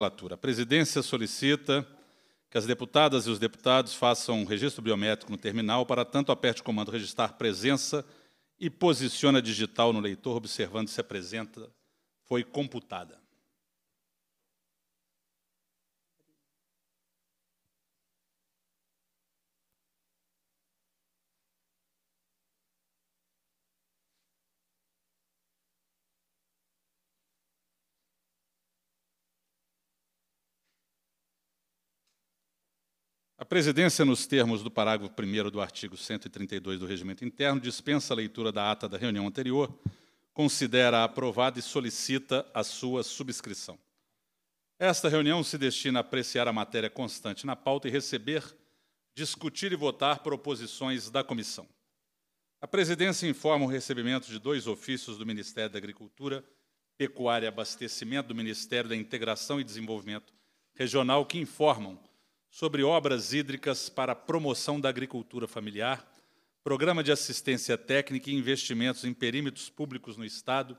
A presidência solicita que as deputadas e os deputados façam um registro biométrico no terminal, para tanto aperte o comando registrar presença e posiciona digital no leitor, observando se apresenta foi computada. presidência, nos termos do parágrafo 1 do artigo 132 do Regimento Interno, dispensa a leitura da ata da reunião anterior, considera aprovada e solicita a sua subscrição. Esta reunião se destina a apreciar a matéria constante na pauta e receber, discutir e votar proposições da comissão. A presidência informa o recebimento de dois ofícios do Ministério da Agricultura, Pecuária e Abastecimento do Ministério da Integração e Desenvolvimento Regional que informam sobre obras hídricas para a promoção da agricultura familiar, programa de assistência técnica e investimentos em perímetros públicos no Estado,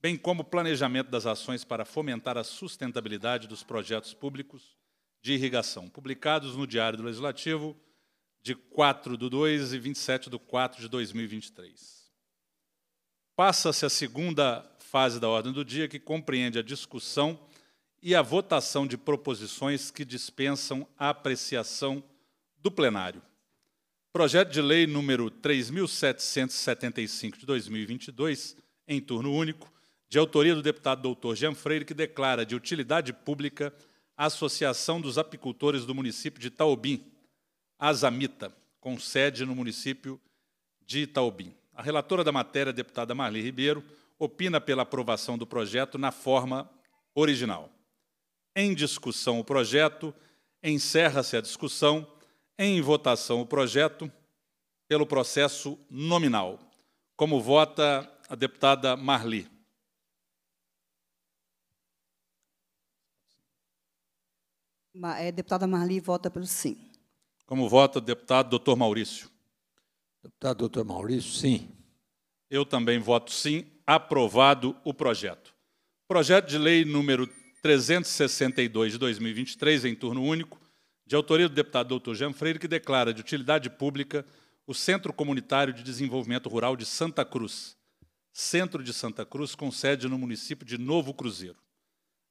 bem como planejamento das ações para fomentar a sustentabilidade dos projetos públicos de irrigação, publicados no Diário do Legislativo de 4 de 2 e 27 de 4 de 2023. Passa-se a segunda fase da ordem do dia, que compreende a discussão e a votação de proposições que dispensam a apreciação do plenário. Projeto de Lei número 3775 de 2022, em turno único, de autoria do deputado doutor Jean Freire, que declara de utilidade pública a Associação dos Apicultores do município de Itaobim, Azamita, com sede no município de Itaobim. A relatora da matéria, a deputada Marli Ribeiro, opina pela aprovação do projeto na forma original. Em discussão o projeto, encerra-se a discussão, em votação o projeto, pelo processo nominal. Como vota a deputada Marli? A é, deputada Marli vota pelo sim. Como vota o deputado doutor Maurício? Deputado doutor Maurício, sim. Eu também voto sim. Aprovado o projeto. Projeto de lei número 362 de 2023, em turno único, de autoria do deputado doutor Jean Freire, que declara de utilidade pública o Centro Comunitário de Desenvolvimento Rural de Santa Cruz, centro de Santa Cruz, com sede no município de Novo Cruzeiro.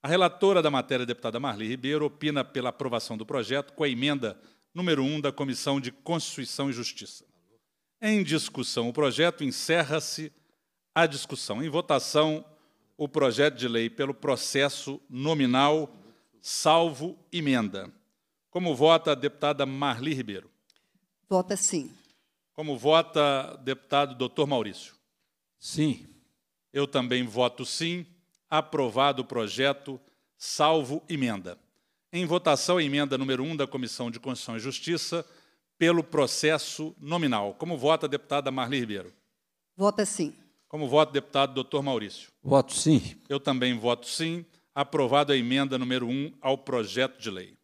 A relatora da matéria, deputada Marli Ribeiro, opina pela aprovação do projeto com a emenda número 1 da Comissão de Constituição e Justiça. Em discussão, o projeto encerra-se a discussão. Em votação, o projeto de lei pelo processo nominal, salvo emenda. Como vota a deputada Marli Ribeiro? Vota sim. Como vota deputado doutor Maurício? Sim. Eu também voto sim. Aprovado o projeto, salvo emenda. Em votação, a emenda número 1 da Comissão de Constituição e Justiça, pelo processo nominal. Como vota a deputada Marli Ribeiro? Vota sim. Como voto, deputado doutor Maurício. Voto sim. Eu também voto sim. Aprovado a emenda número 1 ao projeto de lei.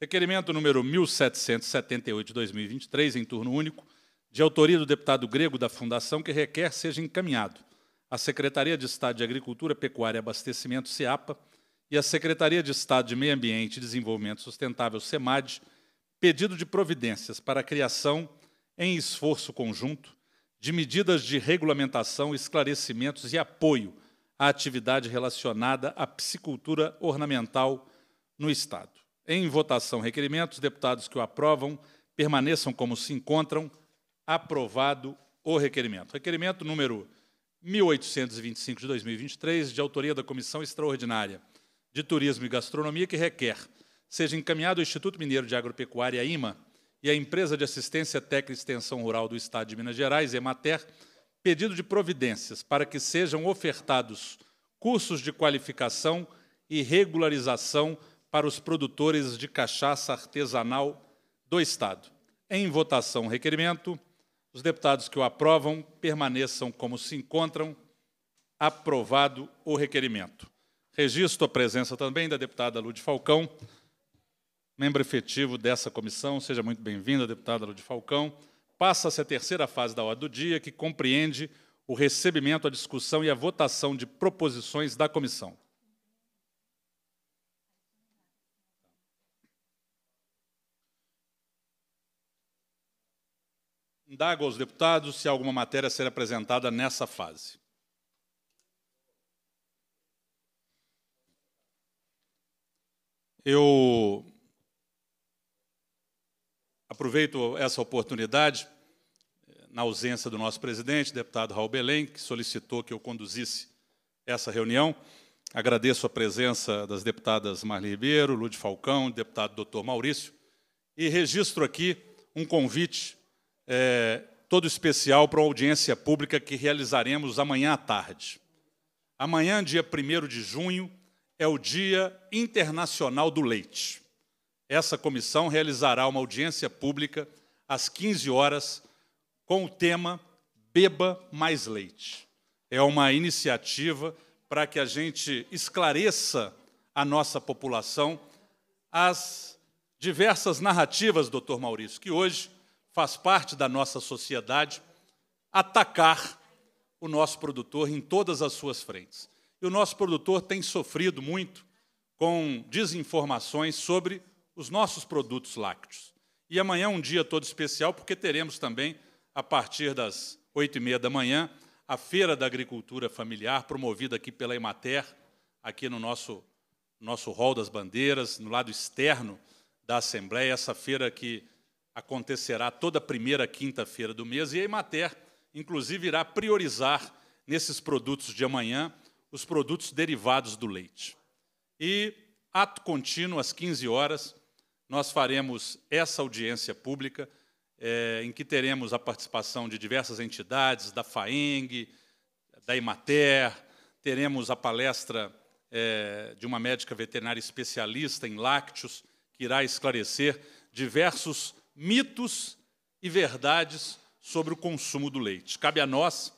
Requerimento número 1778 de 2023, em turno único, de autoria do deputado grego da Fundação, que requer seja encaminhado à Secretaria de Estado de Agricultura, Pecuária e Abastecimento, SEAPA, e à Secretaria de Estado de Meio Ambiente e Desenvolvimento Sustentável, SEMAD, pedido de providências para a criação, em esforço conjunto, de medidas de regulamentação, esclarecimentos e apoio à atividade relacionada à piscicultura ornamental no Estado. Em votação, requerimento, os deputados que o aprovam permaneçam como se encontram. Aprovado o requerimento. Requerimento número 1825 de 2023, de autoria da Comissão Extraordinária de Turismo e Gastronomia, que requer seja encaminhado ao Instituto Mineiro de Agropecuária, IMA, e a Empresa de Assistência Técnica e Extensão Rural do Estado de Minas Gerais, EMATER, pedido de providências para que sejam ofertados cursos de qualificação e regularização para os produtores de cachaça artesanal do Estado. Em votação, requerimento. Os deputados que o aprovam permaneçam como se encontram. Aprovado o requerimento. Registro a presença também da deputada Lúcia Falcão, membro efetivo dessa comissão. Seja muito bem-vinda, deputada Ludi Falcão. Passa-se a terceira fase da ordem do dia, que compreende o recebimento, a discussão e a votação de proposições da comissão. Indago aos deputados se alguma matéria será apresentada nessa fase. Eu Aproveito essa oportunidade, eh, na ausência do nosso presidente, deputado Raul Belém, que solicitou que eu conduzisse essa reunião. Agradeço a presença das deputadas Marli Ribeiro, Lude Falcão, deputado doutor Maurício, e registro aqui um convite é, todo especial para uma audiência pública que realizaremos amanhã à tarde. Amanhã, dia 1 de junho, é o Dia Internacional do Leite essa comissão realizará uma audiência pública às 15 horas com o tema Beba Mais Leite. É uma iniciativa para que a gente esclareça a nossa população as diversas narrativas, doutor Maurício, que hoje faz parte da nossa sociedade atacar o nosso produtor em todas as suas frentes. E o nosso produtor tem sofrido muito com desinformações sobre os nossos produtos lácteos. E amanhã é um dia todo especial, porque teremos também, a partir das oito e meia da manhã, a Feira da Agricultura Familiar, promovida aqui pela Emater, aqui no nosso, nosso das bandeiras, no lado externo da Assembleia, essa feira que acontecerá toda primeira quinta-feira do mês, e a Emater, inclusive, irá priorizar nesses produtos de amanhã os produtos derivados do leite. E ato contínuo às 15 horas, nós faremos essa audiência pública, é, em que teremos a participação de diversas entidades, da FAENG, da Imater, teremos a palestra é, de uma médica veterinária especialista em lácteos, que irá esclarecer diversos mitos e verdades sobre o consumo do leite. Cabe a nós,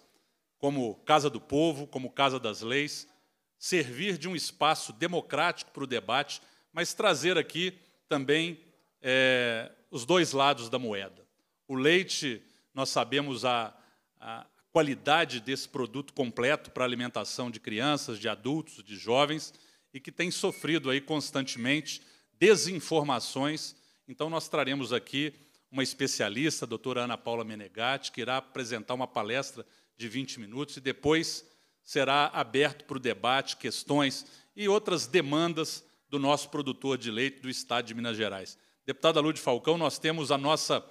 como Casa do Povo, como Casa das Leis, servir de um espaço democrático para o debate, mas trazer aqui também é, os dois lados da moeda. O leite, nós sabemos a, a qualidade desse produto completo para alimentação de crianças, de adultos, de jovens, e que tem sofrido aí constantemente desinformações. Então, nós traremos aqui uma especialista, a doutora Ana Paula Menegatti, que irá apresentar uma palestra de 20 minutos e depois será aberto para o debate, questões e outras demandas do nosso produtor de leite do estado de Minas Gerais. Deputada Lúcia Falcão, nós temos a nossa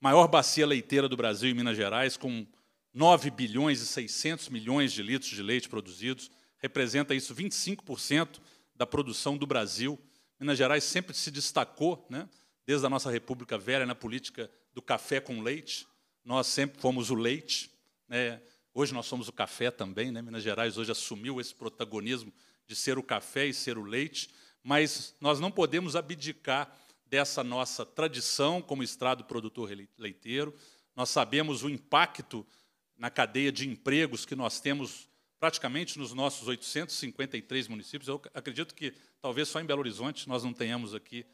maior bacia leiteira do Brasil em Minas Gerais, com 9 bilhões e 600 milhões de litros de leite produzidos, representa isso 25% da produção do Brasil. Minas Gerais sempre se destacou, né, desde a nossa República Velha, na política do café com leite. Nós sempre fomos o leite. Né? Hoje nós somos o café também. Né? Minas Gerais hoje assumiu esse protagonismo de ser o café e ser o leite mas nós não podemos abdicar dessa nossa tradição como estrado produtor leiteiro. Nós sabemos o impacto na cadeia de empregos que nós temos praticamente nos nossos 853 municípios. Eu acredito que talvez só em Belo Horizonte nós não tenhamos aqui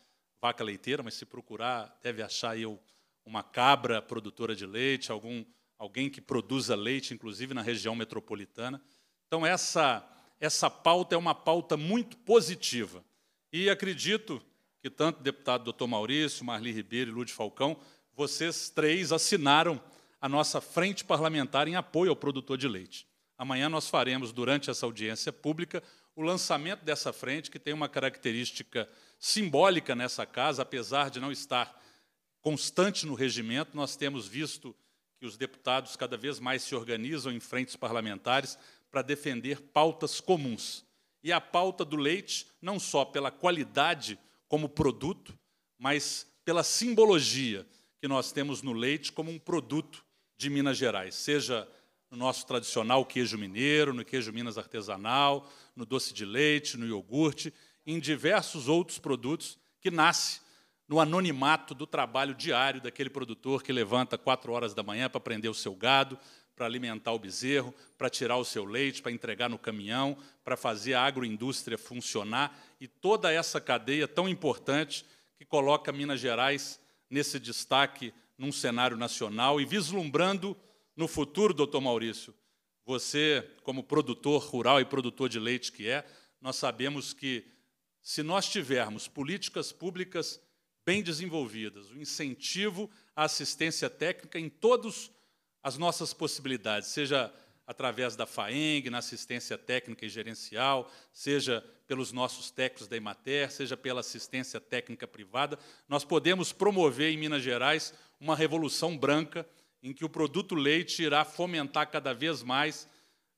vaca leiteira, mas se procurar, deve achar eu uma cabra produtora de leite, algum alguém que produza leite, inclusive na região metropolitana. Então essa essa pauta é uma pauta muito positiva. E acredito que tanto o deputado doutor Maurício, Marli Ribeiro e Lude Falcão, vocês três assinaram a nossa frente parlamentar em apoio ao produtor de leite. Amanhã nós faremos, durante essa audiência pública, o lançamento dessa frente, que tem uma característica simbólica nessa casa, apesar de não estar constante no regimento, nós temos visto que os deputados cada vez mais se organizam em frentes parlamentares para defender pautas comuns e a pauta do leite não só pela qualidade como produto, mas pela simbologia que nós temos no leite como um produto de Minas Gerais, seja no nosso tradicional queijo mineiro, no queijo Minas artesanal, no doce de leite, no iogurte, em diversos outros produtos que nasce no anonimato do trabalho diário daquele produtor que levanta quatro horas da manhã para prender o seu gado, para alimentar o bezerro, para tirar o seu leite, para entregar no caminhão, para fazer a agroindústria funcionar e toda essa cadeia tão importante que coloca Minas Gerais nesse destaque num cenário nacional e vislumbrando no futuro, doutor Maurício. Você, como produtor rural e produtor de leite que é, nós sabemos que se nós tivermos políticas públicas bem desenvolvidas, o incentivo à assistência técnica em todos as nossas possibilidades, seja através da FAENG, na assistência técnica e gerencial, seja pelos nossos técnicos da Emater, seja pela assistência técnica privada, nós podemos promover em Minas Gerais uma revolução branca em que o produto leite irá fomentar cada vez mais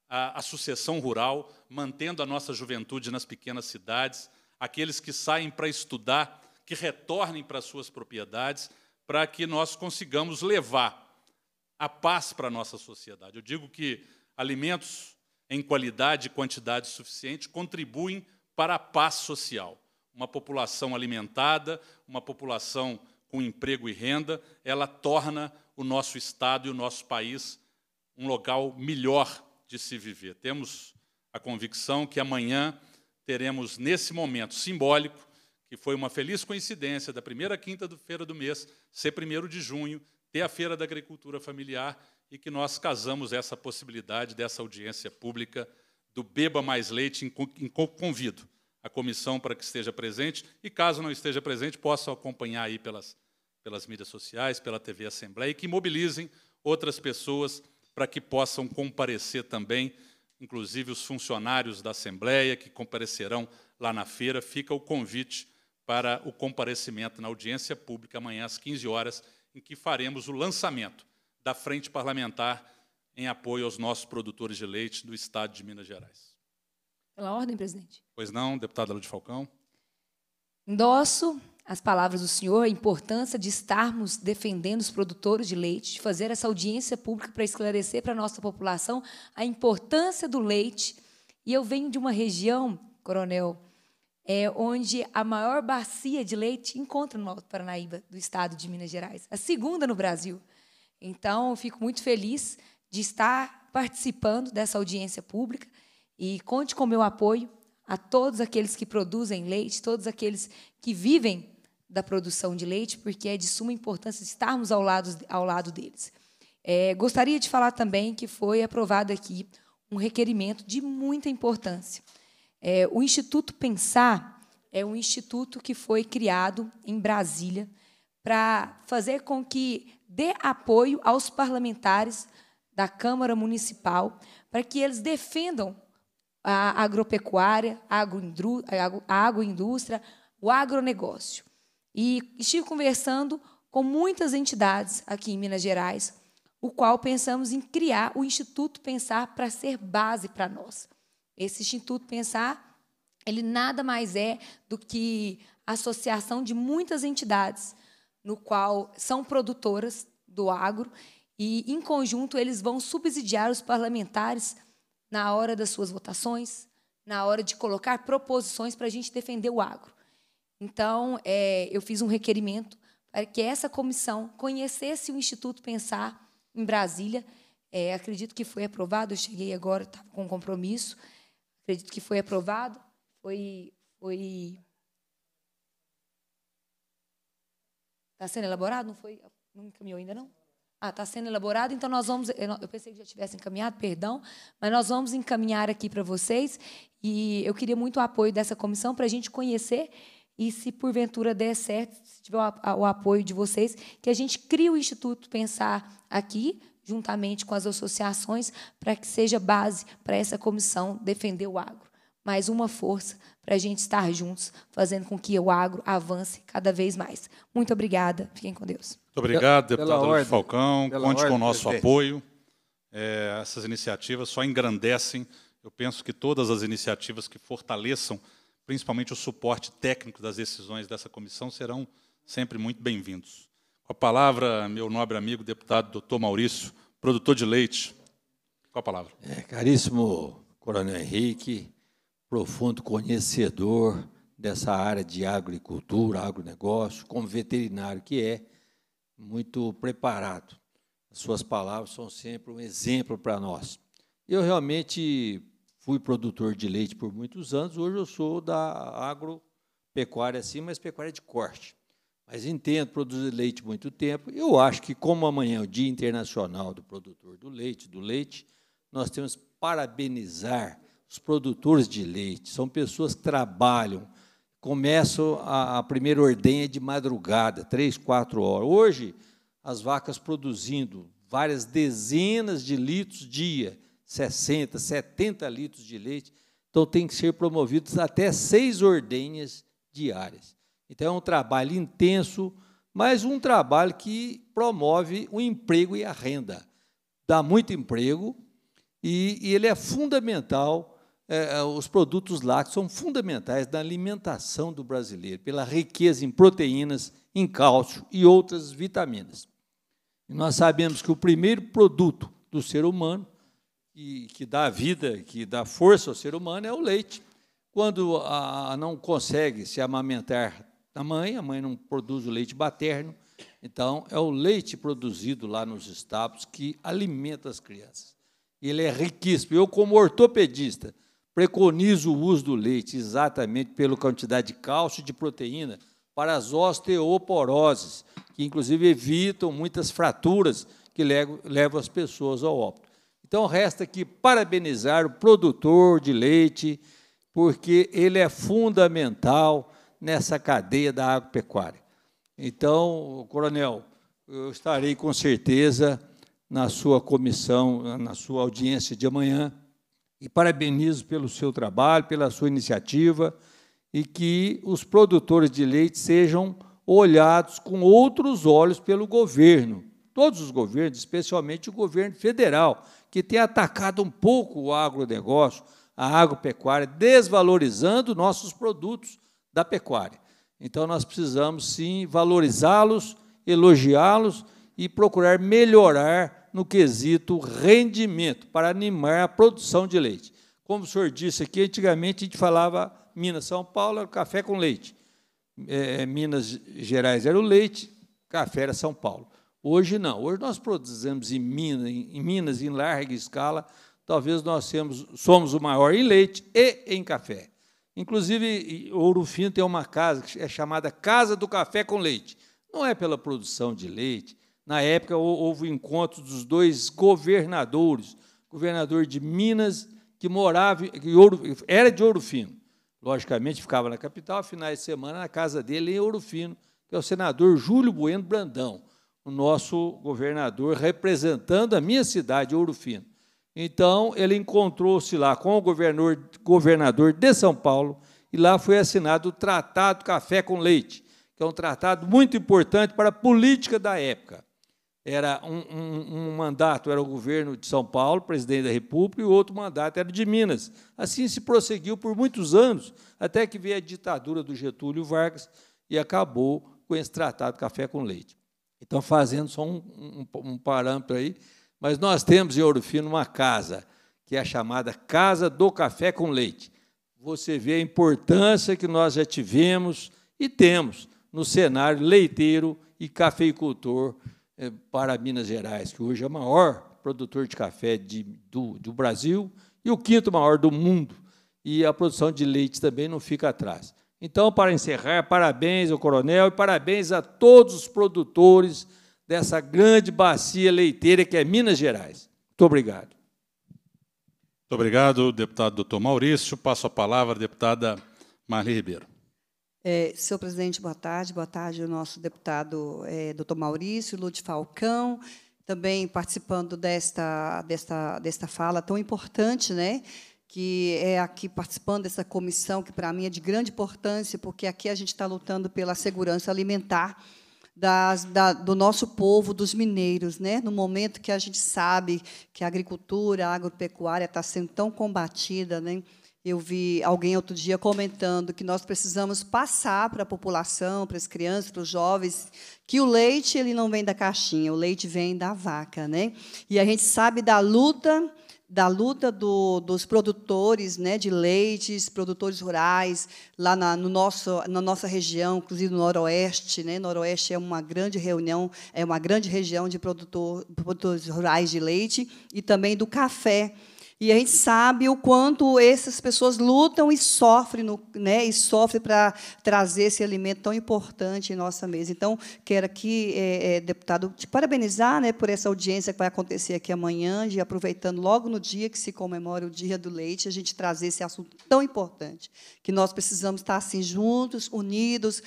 a, a sucessão rural, mantendo a nossa juventude nas pequenas cidades, aqueles que saem para estudar, que retornem para suas propriedades, para que nós consigamos levar a paz para a nossa sociedade. Eu digo que alimentos em qualidade e quantidade suficiente contribuem para a paz social. Uma população alimentada, uma população com emprego e renda, ela torna o nosso Estado e o nosso país um local melhor de se viver. Temos a convicção que amanhã teremos, nesse momento simbólico, que foi uma feliz coincidência da primeira quinta-feira do mês ser primeiro de junho, ter a Feira da Agricultura Familiar e que nós casamos essa possibilidade dessa audiência pública do Beba Mais Leite. Convido a comissão para que esteja presente e, caso não esteja presente, possam acompanhar aí pelas, pelas mídias sociais, pela TV Assembleia e que mobilizem outras pessoas para que possam comparecer também, inclusive os funcionários da Assembleia que comparecerão lá na feira. Fica o convite para o comparecimento na audiência pública amanhã às 15 horas em que faremos o lançamento da Frente Parlamentar em apoio aos nossos produtores de leite do Estado de Minas Gerais. Pela ordem, presidente. Pois não, deputada Lúcia Falcão. Endosso as palavras do senhor, a importância de estarmos defendendo os produtores de leite, de fazer essa audiência pública para esclarecer para a nossa população a importância do leite. E eu venho de uma região, coronel, é, onde a maior bacia de leite encontra no Alto Paranaíba, do estado de Minas Gerais, a segunda no Brasil. Então, fico muito feliz de estar participando dessa audiência pública e conte com meu apoio a todos aqueles que produzem leite, todos aqueles que vivem da produção de leite, porque é de suma importância estarmos ao lado, ao lado deles. É, gostaria de falar também que foi aprovado aqui um requerimento de muita importância é, o Instituto Pensar é um instituto que foi criado em Brasília para fazer com que dê apoio aos parlamentares da Câmara Municipal para que eles defendam a agropecuária, a, a agroindústria, o agronegócio. E estive conversando com muitas entidades aqui em Minas Gerais, o qual pensamos em criar o Instituto Pensar para ser base para nós. Esse Instituto Pensar, ele nada mais é do que a associação de muitas entidades, no qual são produtoras do agro e, em conjunto, eles vão subsidiar os parlamentares na hora das suas votações, na hora de colocar proposições para a gente defender o agro. Então, é, eu fiz um requerimento para que essa comissão conhecesse o Instituto Pensar em Brasília. É, acredito que foi aprovado, eu cheguei agora, estava com compromisso acredito que foi aprovado, foi foi está sendo elaborado, não foi, não encaminhou ainda não. Ah, está sendo elaborado, então nós vamos. Eu pensei que já tivesse encaminhado, perdão, mas nós vamos encaminhar aqui para vocês. E eu queria muito o apoio dessa comissão para a gente conhecer e, se porventura der certo, se tiver o apoio de vocês, que a gente crie o Instituto Pensar aqui, juntamente com as associações, para que seja base para essa comissão defender o agro. Mais uma força para a gente estar juntos, fazendo com que o agro avance cada vez mais. Muito obrigada. Fiquem com Deus. Muito obrigado, deputado Luiz Falcão. Conte ordem, com o nosso presidente. apoio. É, essas iniciativas só engrandecem. Eu penso que todas as iniciativas que fortaleçam, principalmente o suporte técnico das decisões dessa comissão, serão sempre muito bem-vindos. Com a palavra, meu nobre amigo, deputado doutor Maurício, produtor de leite. Com a palavra. É, caríssimo Coronel Henrique, profundo conhecedor dessa área de agricultura, agronegócio, como veterinário que é, muito preparado. As suas palavras são sempre um exemplo para nós. Eu realmente fui produtor de leite por muitos anos, hoje eu sou da agropecuária, sim, mas pecuária de corte mas entendo produzir leite muito tempo. Eu acho que, como amanhã é o Dia Internacional do Produtor do Leite, do leite, nós temos que parabenizar os produtores de leite. São pessoas que trabalham, começam a, a primeira ordenha de madrugada, três, quatro horas. Hoje, as vacas produzindo várias dezenas de litros dia, 60, 70 litros de leite. Então, tem que ser promovidos até seis ordenhas diárias. Então, é um trabalho intenso, mas um trabalho que promove o emprego e a renda. Dá muito emprego e, e ele é fundamental. É, é os produtos lácteos são fundamentais na alimentação do brasileiro, pela riqueza em proteínas, em cálcio e outras vitaminas. E nós sabemos que o primeiro produto do ser humano, que, que dá vida, que dá força ao ser humano, é o leite. Quando a, não consegue se amamentar da mãe, a mãe não produz o leite materno, então é o leite produzido lá nos estábulos que alimenta as crianças. Ele é riquíssimo. Eu, como ortopedista, preconizo o uso do leite exatamente pela quantidade de cálcio e de proteína para as osteoporoses, que inclusive evitam muitas fraturas que levam as pessoas ao óbito. Então, resta aqui parabenizar o produtor de leite, porque ele é fundamental nessa cadeia da agropecuária. Então, coronel, eu estarei com certeza na sua comissão, na sua audiência de amanhã, e parabenizo pelo seu trabalho, pela sua iniciativa, e que os produtores de leite sejam olhados com outros olhos pelo governo, todos os governos, especialmente o governo federal, que tem atacado um pouco o agronegócio, a agropecuária, desvalorizando nossos produtos da pecuária. Então, nós precisamos sim valorizá-los, elogiá-los e procurar melhorar no quesito rendimento para animar a produção de leite. Como o senhor disse aqui, antigamente a gente falava Minas, São Paulo era café com leite. É, é, Minas Gerais era o leite, café era São Paulo. Hoje não. Hoje nós produzimos em Minas, em, Minas, em larga escala. Talvez nós temos, somos o maior em leite e em café. Inclusive, Ouro Fino tem uma casa que é chamada Casa do Café com Leite. Não é pela produção de leite. Na época, houve o encontro dos dois governadores, governador de Minas, que morava, que era de Ouro Fino. Logicamente, ficava na capital, finais de semana, na casa dele, em Ouro Fino, que é o senador Júlio Bueno Brandão, o nosso governador representando a minha cidade, Ouro Fino. Então, ele encontrou-se lá com o governador, governador de São Paulo e lá foi assinado o Tratado Café com Leite, que é um tratado muito importante para a política da época. Era um, um, um mandato era o governo de São Paulo, presidente da República, e outro mandato era de Minas. Assim se prosseguiu por muitos anos, até que veio a ditadura do Getúlio Vargas e acabou com esse tratado Café com Leite. Então, fazendo só um, um, um parâmetro aí, mas nós temos em Ouro Fino uma casa, que é a chamada Casa do Café com Leite. Você vê a importância que nós já tivemos e temos no cenário leiteiro e cafeicultor eh, para Minas Gerais, que hoje é o maior produtor de café de, do, do Brasil e o quinto maior do mundo. E a produção de leite também não fica atrás. Então, para encerrar, parabéns ao coronel e parabéns a todos os produtores dessa grande bacia leiteira que é Minas Gerais. Muito obrigado. Muito obrigado, deputado doutor Maurício. Passo a palavra à deputada Marli Ribeiro. É, senhor presidente, boa tarde. Boa tarde ao nosso deputado é, doutor Maurício Lute Falcão, também participando desta, desta, desta fala tão importante, né? que é aqui participando dessa comissão, que para mim é de grande importância, porque aqui a gente está lutando pela segurança alimentar das, da, do nosso povo, dos mineiros, né? no momento que a gente sabe que a agricultura, a agropecuária está sendo tão combatida. Né? Eu vi alguém outro dia comentando que nós precisamos passar para a população, para as crianças, para os jovens, que o leite ele não vem da caixinha, o leite vem da vaca. Né? E a gente sabe da luta da luta do, dos produtores né, de leites, produtores rurais, lá na, no nosso, na nossa região, inclusive no Noroeste. Né, Noroeste é uma grande reunião, é uma grande região de produtor, produtores rurais de leite e também do café. E a gente sabe o quanto essas pessoas lutam e sofrem, no, né, e sofrem para trazer esse alimento tão importante em nossa mesa. Então, quero aqui, é, é, deputado, te parabenizar né, por essa audiência que vai acontecer aqui amanhã, e aproveitando logo no dia que se comemora o Dia do Leite, a gente trazer esse assunto tão importante, que nós precisamos estar assim juntos, unidos,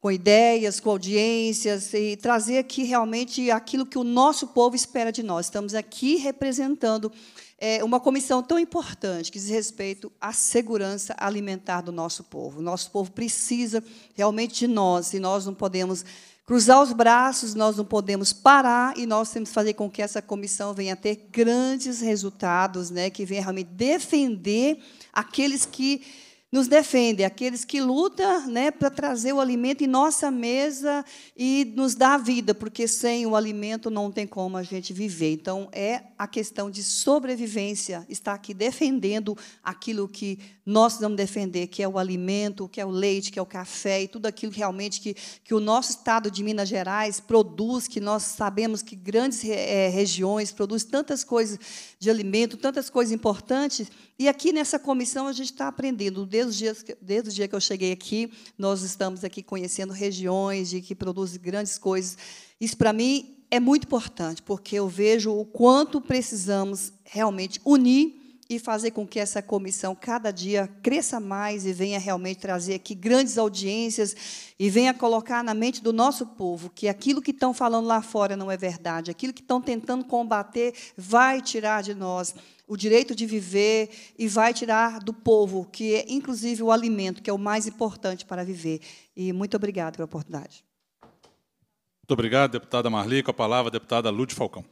com ideias, com audiências e trazer aqui realmente aquilo que o nosso povo espera de nós. Estamos aqui representando é, uma comissão tão importante que diz respeito à segurança alimentar do nosso povo. O nosso povo precisa realmente de nós e nós não podemos cruzar os braços, nós não podemos parar e nós temos que fazer com que essa comissão venha a ter grandes resultados, né, que venha realmente defender aqueles que nos defende, aqueles que lutam né, para trazer o alimento em nossa mesa e nos dar vida, porque sem o alimento não tem como a gente viver. Então, é a questão de sobrevivência, está aqui defendendo aquilo que nós precisamos defender, que é o alimento, que é o leite, que é o café e tudo aquilo realmente que, que o nosso estado de Minas Gerais produz, que nós sabemos que grandes é, regiões produzem tantas coisas de alimento, tantas coisas importantes, e aqui nessa comissão a gente está aprendendo. Desde os, dias, desde o dia que eu cheguei aqui, nós estamos aqui conhecendo regiões de que produzem grandes coisas. Isso, para mim, é muito importante, porque eu vejo o quanto precisamos realmente unir e fazer com que essa comissão cada dia cresça mais e venha realmente trazer aqui grandes audiências e venha colocar na mente do nosso povo que aquilo que estão falando lá fora não é verdade, aquilo que estão tentando combater vai tirar de nós o direito de viver e vai tirar do povo, que é inclusive o alimento, que é o mais importante para viver. E muito obrigado pela oportunidade. Muito obrigado, deputada Marli. Com a palavra, a deputada Lúcia Falcão.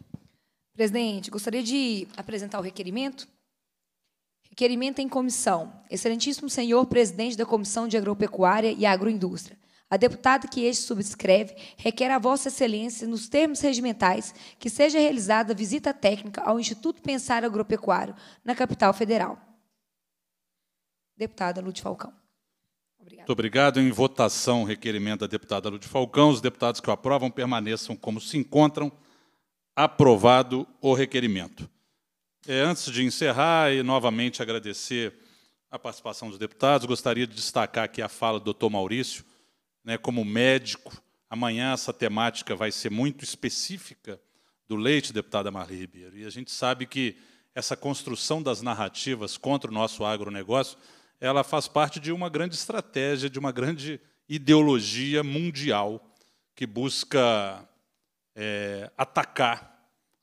Presidente, gostaria de apresentar o requerimento. Requerimento em comissão. Excelentíssimo senhor presidente da Comissão de Agropecuária e Agroindústria. A deputada que este subscreve requer a Vossa Excelência, nos termos regimentais, que seja realizada visita técnica ao Instituto Pensar Agropecuário, na capital federal. Deputada Lúcia Falcão. Muito obrigado. Em votação, requerimento da deputada Lúcia Falcão. Os deputados que o aprovam permaneçam como se encontram. Aprovado o requerimento. É, antes de encerrar e novamente agradecer a participação dos deputados, gostaria de destacar aqui a fala do doutor Maurício, né, como médico. Amanhã essa temática vai ser muito específica do leite, deputada Marli Ribeiro. E a gente sabe que essa construção das narrativas contra o nosso agronegócio, ela faz parte de uma grande estratégia, de uma grande ideologia mundial que busca é, atacar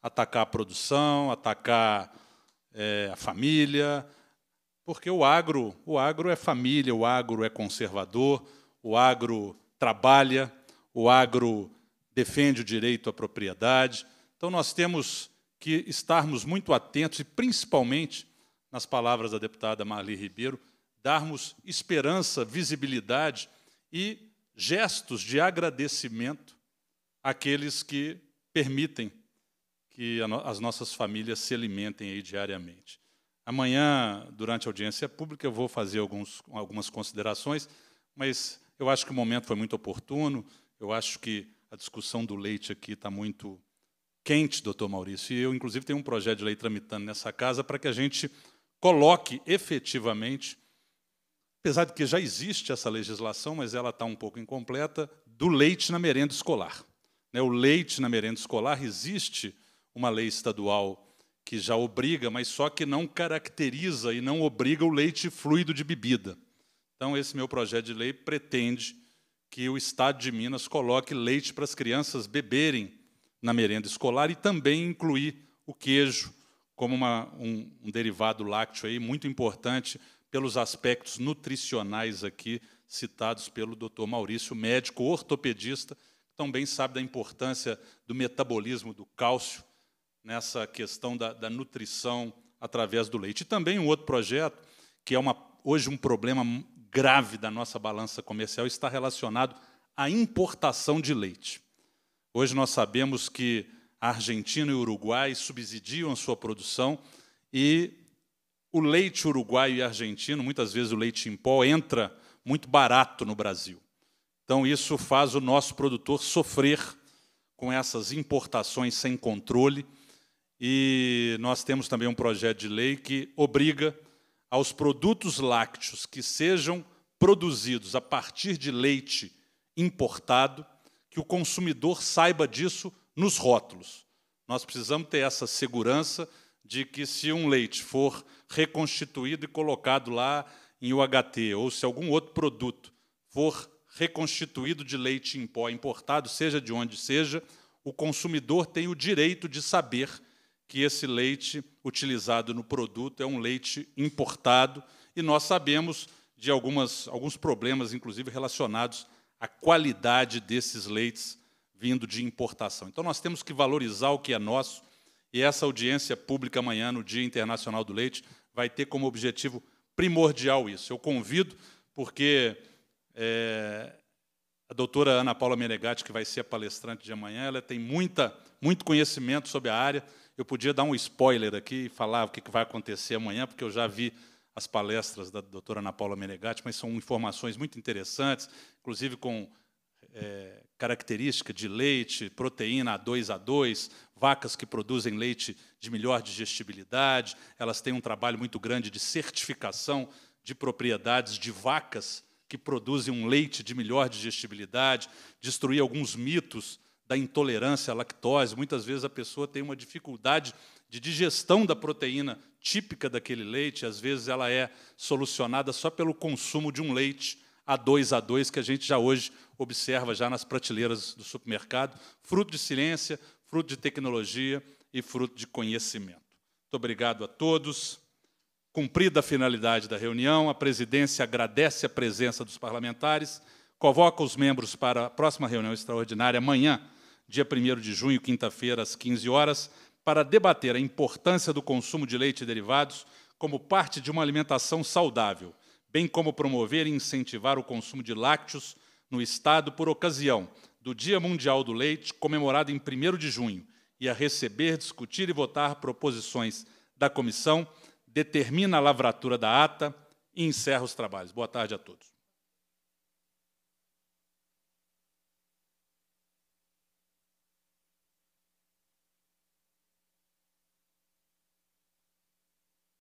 atacar a produção, atacar é, a família, porque o agro, o agro é família, o agro é conservador, o agro trabalha, o agro defende o direito à propriedade. Então, nós temos que estarmos muito atentos e, principalmente, nas palavras da deputada Marli Ribeiro, darmos esperança, visibilidade e gestos de agradecimento àqueles que permitem que as nossas famílias se alimentem aí diariamente. Amanhã, durante a audiência pública, eu vou fazer alguns, algumas considerações, mas eu acho que o momento foi muito oportuno, eu acho que a discussão do leite aqui está muito quente, doutor Maurício, e eu, inclusive, tenho um projeto de lei tramitando nessa casa para que a gente coloque efetivamente, apesar de que já existe essa legislação, mas ela está um pouco incompleta, do leite na merenda escolar. Né, o leite na merenda escolar existe uma lei estadual que já obriga, mas só que não caracteriza e não obriga o leite fluido de bebida. Então, esse meu projeto de lei pretende que o Estado de Minas coloque leite para as crianças beberem na merenda escolar e também incluir o queijo como uma, um, um, derivado lácteo aí, muito importante pelos aspectos nutricionais aqui citados pelo Dr. Maurício, médico ortopedista, que também sabe da importância do metabolismo do cálcio nessa questão da, da nutrição através do leite. E também um outro projeto, que é uma, hoje um problema grave da nossa balança comercial está relacionado à importação de leite. Hoje nós sabemos que a Argentina e o Uruguai subsidiam a sua produção e o leite uruguaio e argentino, muitas vezes o leite em pó, entra muito barato no Brasil. Então, isso faz o nosso produtor sofrer com essas importações sem controle. E nós temos também um projeto de lei que obriga aos produtos lácteos que sejam produzidos a partir de leite importado, que o consumidor saiba disso nos rótulos. Nós precisamos ter essa segurança de que, se um leite for reconstituído e colocado lá em UHT, ou se algum outro produto for reconstituído de leite em pó importado, seja de onde seja, o consumidor tem o direito de saber que esse leite utilizado no produto é um leite importado e nós sabemos de algumas, alguns problemas, inclusive relacionados à qualidade desses leites vindo de importação. Então nós temos que valorizar o que é nosso e essa audiência pública amanhã, no Dia Internacional do Leite, vai ter como objetivo primordial isso. Eu convido, porque é, a doutora Ana Paula Menegatti, que vai ser a palestrante de amanhã, ela tem muita, muito conhecimento sobre a área, eu podia dar um spoiler aqui e falar o que vai acontecer amanhã, porque eu já vi as palestras da doutora Ana Paula Menegatti, mas são informações muito interessantes, inclusive com é, característica de leite, proteína A2A2, vacas que produzem leite de melhor digestibilidade, elas têm um trabalho muito grande de certificação de propriedades de vacas que produzem um leite de melhor digestibilidade, destruir alguns mitos da intolerância à lactose. Muitas vezes a pessoa tem uma dificuldade de digestão da proteína típica daquele leite, às vezes ela é solucionada só pelo consumo de um leite A2A2 A2, que a gente já hoje observa já nas prateleiras do supermercado, fruto de ciência, fruto de tecnologia e fruto de conhecimento. Muito obrigado a todos. Cumprida a finalidade da reunião, a presidência agradece a presença dos parlamentares, convoca os membros para a próxima reunião extraordinária amanhã, dia 1 de junho, quinta-feira, às 15 horas, para debater a importância do consumo de leite e derivados como parte de uma alimentação saudável, bem como promover e incentivar o consumo de lácteos no Estado por ocasião do Dia Mundial do Leite, comemorado em 1 de junho, e a receber, discutir e votar proposições da comissão, determina a lavratura da ata e encerra os trabalhos. Boa tarde a todos.